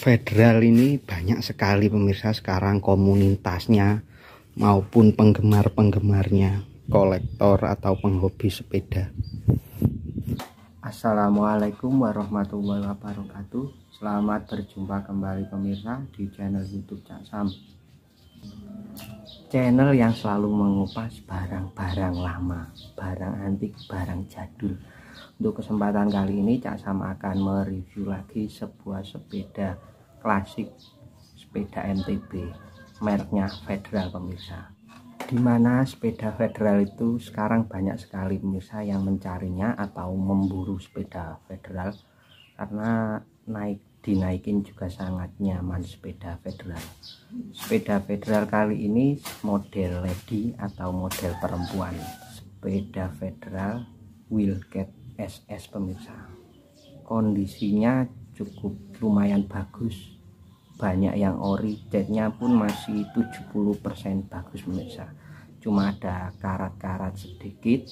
federal ini banyak sekali pemirsa sekarang komunitasnya maupun penggemar-penggemarnya kolektor atau penghobi sepeda Assalamualaikum warahmatullahi wabarakatuh Selamat berjumpa kembali pemirsa di channel youtube Cak Sam Channel yang selalu mengupas barang-barang lama, barang antik, barang jadul untuk kesempatan kali ini Cak Sam akan mereview lagi sebuah sepeda klasik sepeda MTB mereknya Federal pemirsa dimana sepeda federal itu sekarang banyak sekali pemirsa yang mencarinya atau memburu sepeda federal karena naik dinaikin juga sangat nyaman sepeda federal sepeda federal kali ini model lady atau model perempuan sepeda federal wheelcat SS pemirsa kondisinya cukup lumayan bagus banyak yang ori catnya pun masih 70% bagus pemirsa cuma ada karat-karat sedikit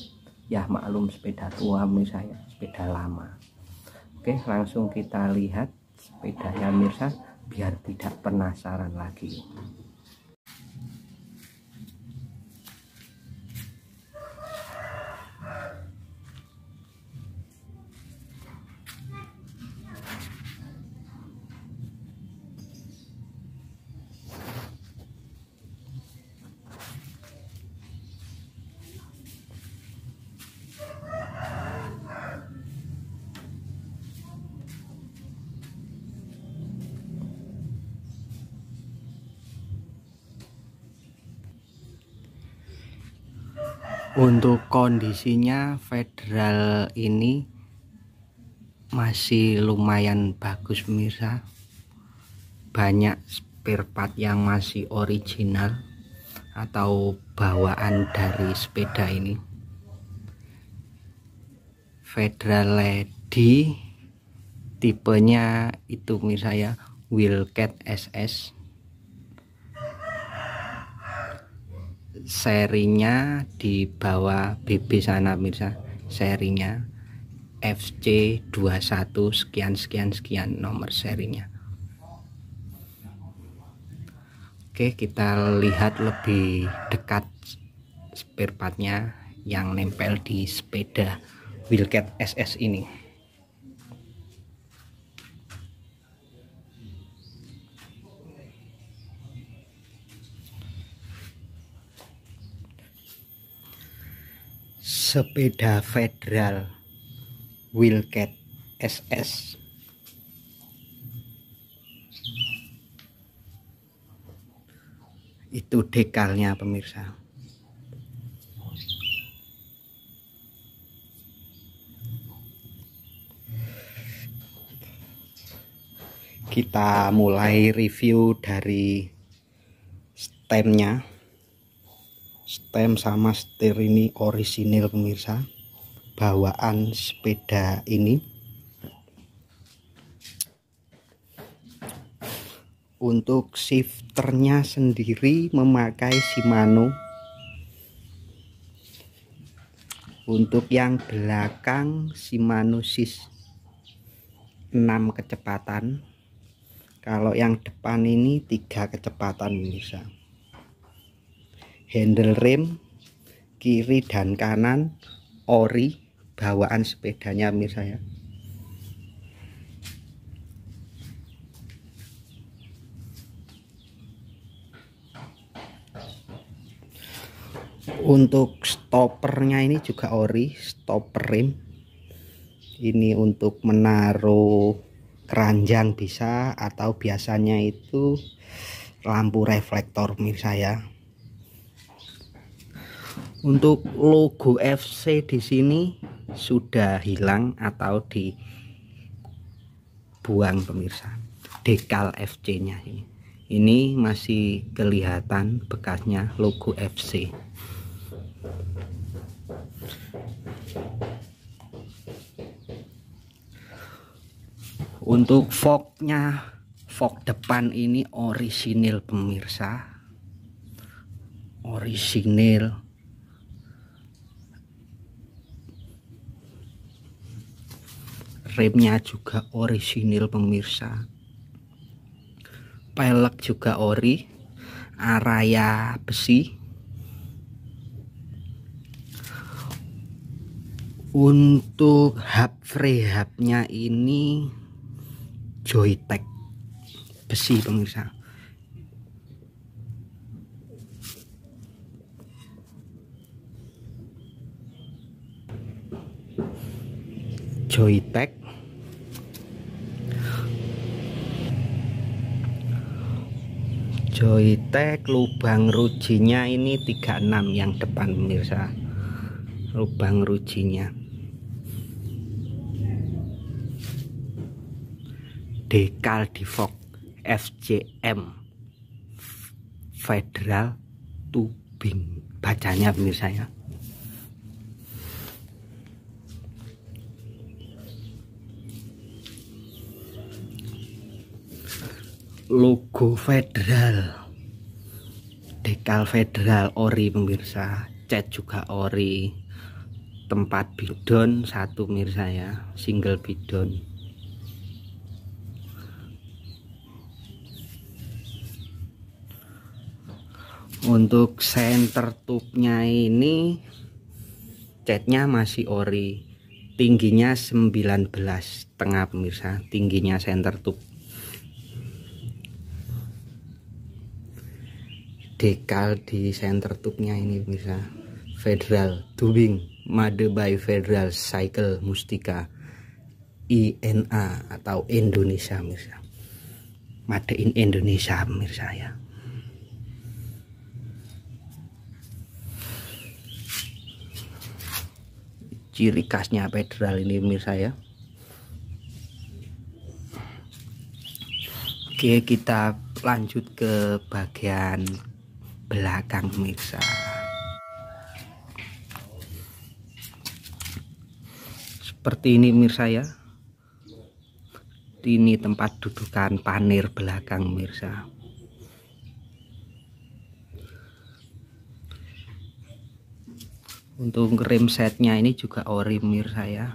ya maklum sepeda tua misalnya sepeda lama oke langsung kita lihat sepedanya mirsa biar tidak penasaran lagi Untuk kondisinya Federal ini masih lumayan bagus pemirsa. Banyak spare part yang masih original atau bawaan dari sepeda ini. Federal Lady tipenya itu misalnya wheelcat SS serinya di bawah BB sana mirsa serinya FC21 sekian sekian sekian nomor serinya Oke kita lihat lebih dekat spare partnya yang nempel di sepeda Wildcat SS ini sepeda federal Wilket SS itu dekalnya pemirsa kita mulai review dari stemnya stem sama setir ini orisinil pemirsa bawaan sepeda ini untuk shifternya sendiri memakai Shimano untuk yang belakang Shimano Sis 6 kecepatan kalau yang depan ini tiga kecepatan pemirsa handle rem kiri dan kanan ori bawaan sepedanya misalnya untuk stoppernya ini juga ori stopper rim ini untuk menaruh keranjang bisa atau biasanya itu lampu reflektor mirsa saya untuk logo FC di sini sudah hilang atau dibuang pemirsa dekal FC nya ini ini masih kelihatan bekasnya logo FC untuk fognya fog depan ini orisinil pemirsa orisinil remnya juga orisinil pemirsa pelek juga ori araya besi untuk hub free hubnya ini joytek besi pemirsa joytek joytek lubang rujinya ini 36 yang depan pemirsa lubang rujinya dekal divok FCM Federal Tubing bacanya pemirsa ya logo federal dekal federal ori pemirsa cat juga ori tempat bidon satu pemirsa ya single bidon untuk center tubnya ini catnya masih ori tingginya 19 tengah pemirsa tingginya center tube dekal di center tubnya ini bisa Federal Tubing Made by Federal Cycle Mustika INA atau Indonesia mirsa Made in Indonesia mirsa ya ciri khasnya federal ini mirsa ya Oke kita lanjut ke bagian belakang pemirsa seperti ini pemirsa ya ini tempat dudukan panir belakang pemirsa untuk rim setnya ini juga ori pemirsa ya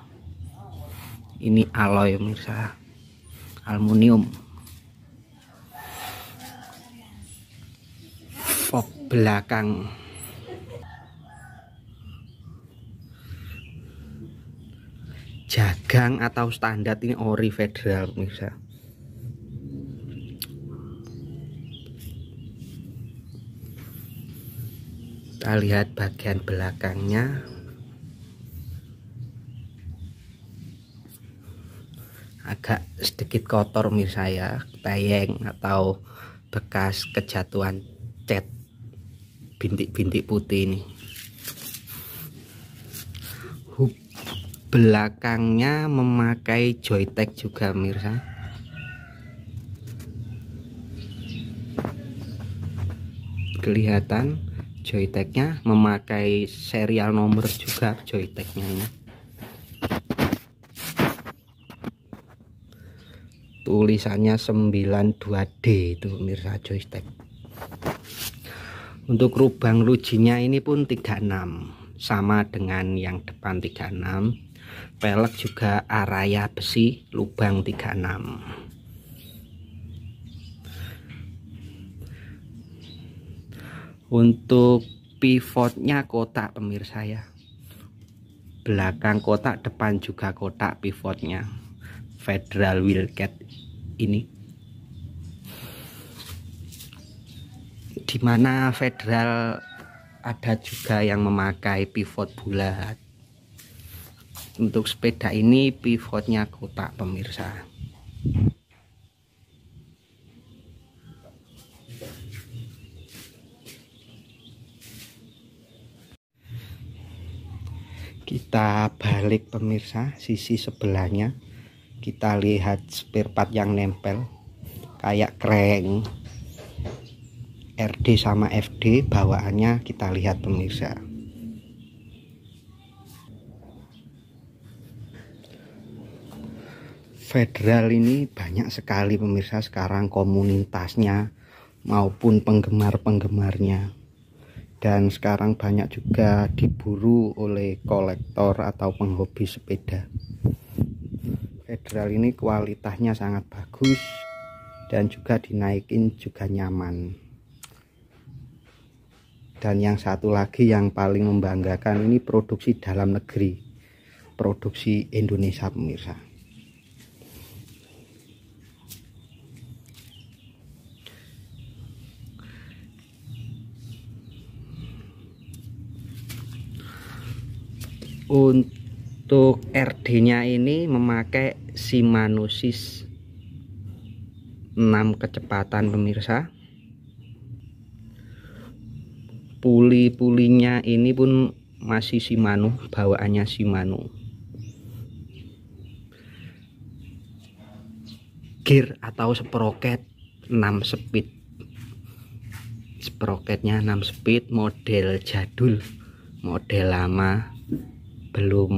ini alloy pemirsa aluminium belakang jagang atau standar ini ori federal pemirsa kita lihat bagian belakangnya agak sedikit kotor misalnya tayeng atau bekas kejatuhan bintik-bintik putih ini Hub belakangnya memakai joytek juga mirsa kelihatan joyteknya memakai serial nomor juga joyteknya ini tulisannya 92D itu mirsa joystick untuk lubang lucinya ini pun 36 sama dengan yang depan 36 pelek juga araya besi lubang 36 untuk pivotnya kotak pemirsa ya belakang kotak depan juga kotak pivotnya federal wheelcat ini di mana federal ada juga yang memakai pivot bulat untuk sepeda ini pivotnya kotak pemirsa kita balik pemirsa sisi sebelahnya kita lihat spare part yang nempel kayak kreng RD sama FD bawaannya kita lihat pemirsa Federal ini banyak sekali pemirsa sekarang komunitasnya maupun penggemar-penggemarnya dan sekarang banyak juga diburu oleh kolektor atau penghobi sepeda Federal ini kualitasnya sangat bagus dan juga dinaikin juga nyaman dan yang satu lagi yang paling membanggakan ini produksi dalam negeri produksi Indonesia pemirsa untuk RD nya ini memakai Simanosis 6 kecepatan pemirsa puli-pulinya ini pun masih Shimano bawaannya Shimano gear atau sprocket 6 speed sprocketnya 6 speed model jadul model lama belum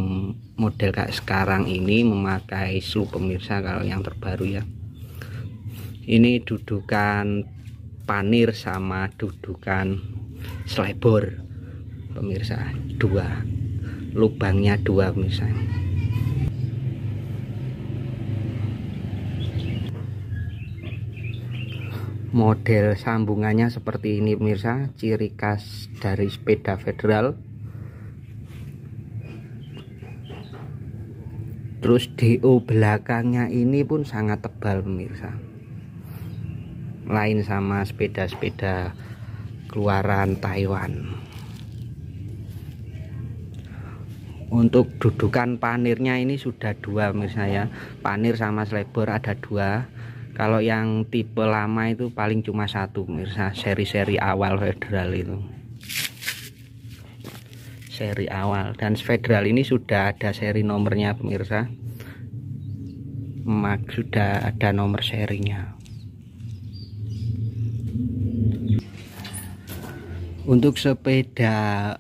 model kayak sekarang ini memakai sloop pemirsa kalau yang terbaru ya ini dudukan panir sama dudukan selebor pemirsa dua lubangnya dua pemirsa model sambungannya seperti ini pemirsa ciri khas dari sepeda federal terus DO belakangnya ini pun sangat tebal pemirsa lain sama sepeda-sepeda keluaran Taiwan untuk dudukan panirnya ini sudah dua misalnya panir sama selebor ada dua kalau yang tipe lama itu paling cuma satu mirsa seri-seri awal federal itu seri awal dan federal ini sudah ada seri nomornya pemirsa Mak sudah ada nomor serinya untuk sepeda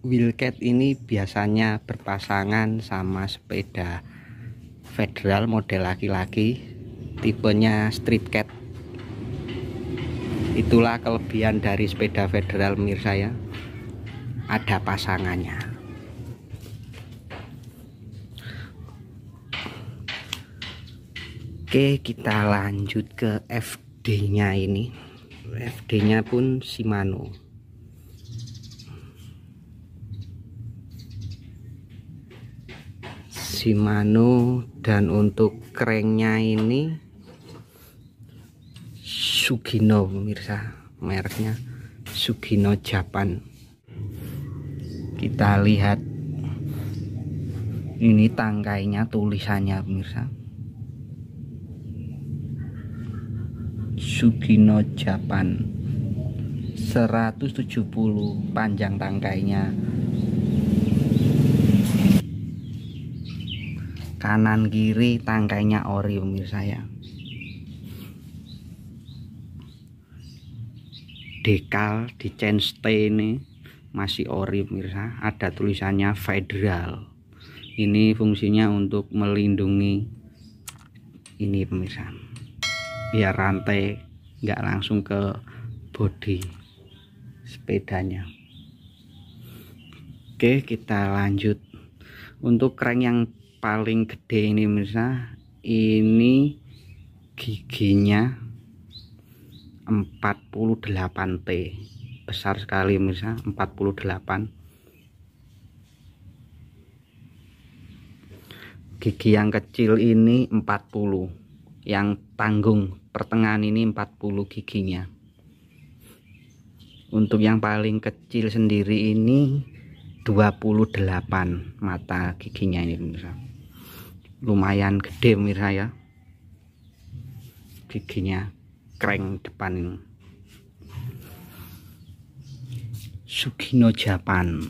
wheelcat ini biasanya berpasangan sama sepeda federal model laki-laki tipenya street cat itulah kelebihan dari sepeda federal mir saya, ada pasangannya oke kita lanjut ke FD nya ini FD nya pun Shimano Shimano dan untuk cranknya ini Sugino pemirsa mereknya Sugino Japan kita lihat ini tangkainya tulisannya pemirsa Sugino Japan 170 panjang tangkainya kanan kiri tangkainya ori pemirsa ya dekal di chainstay ini masih ori pemirsa ada tulisannya federal ini fungsinya untuk melindungi ini pemirsa biar rantai nggak langsung ke body sepedanya oke kita lanjut untuk crank yang paling gede ini misalnya ini giginya 48T besar sekali misalnya 48 gigi yang kecil ini 40 yang tanggung pertengahan ini 40 giginya untuk yang paling kecil sendiri ini 28 mata giginya ini misalnya lumayan gede pemirsa ya giginya kreng depan ini Sugino Japan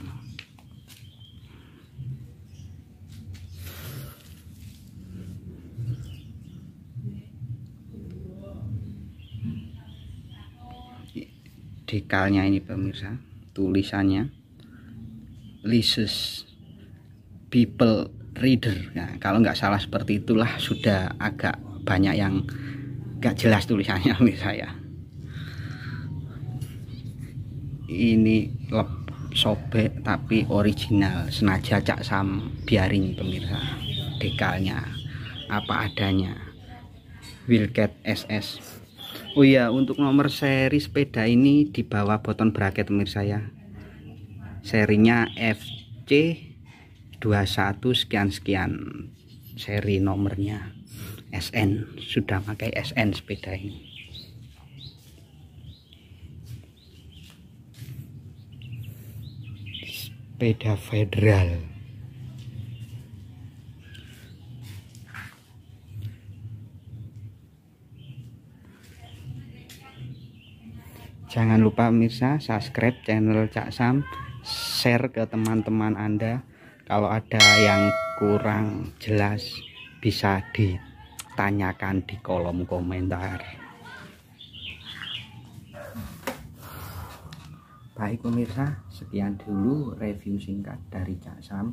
dekalnya ini pemirsa tulisannya Lises People reader nah, kalau nggak salah seperti itulah sudah agak banyak yang nggak jelas tulisannya menurut saya ini lep sobek tapi original senaja cak sam biarin pemirsa dekalnya apa adanya Wilcat SS Oh iya untuk nomor seri sepeda ini di bawah boton bracket pemirsa ya serinya FC 21 sekian-sekian seri nomornya SN sudah pakai SN sepeda ini sepeda federal Jangan lupa mirsa subscribe channel Cak Sam, share ke teman-teman Anda kalau ada yang kurang jelas bisa ditanyakan di kolom komentar baik pemirsa sekian dulu review singkat dari Cak Sam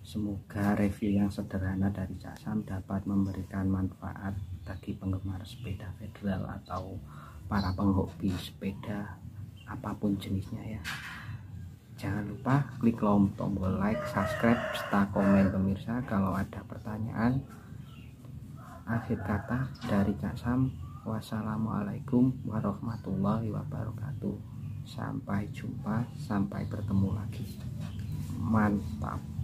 semoga review yang sederhana dari Cak Sam dapat memberikan manfaat bagi penggemar sepeda federal atau para penghobi sepeda apapun jenisnya ya Jangan lupa klik tombol like, subscribe, serta komen pemirsa kalau ada pertanyaan. Akhir kata dari Cak Sam, wassalamualaikum warahmatullahi wabarakatuh. Sampai jumpa, sampai bertemu lagi. Mantap.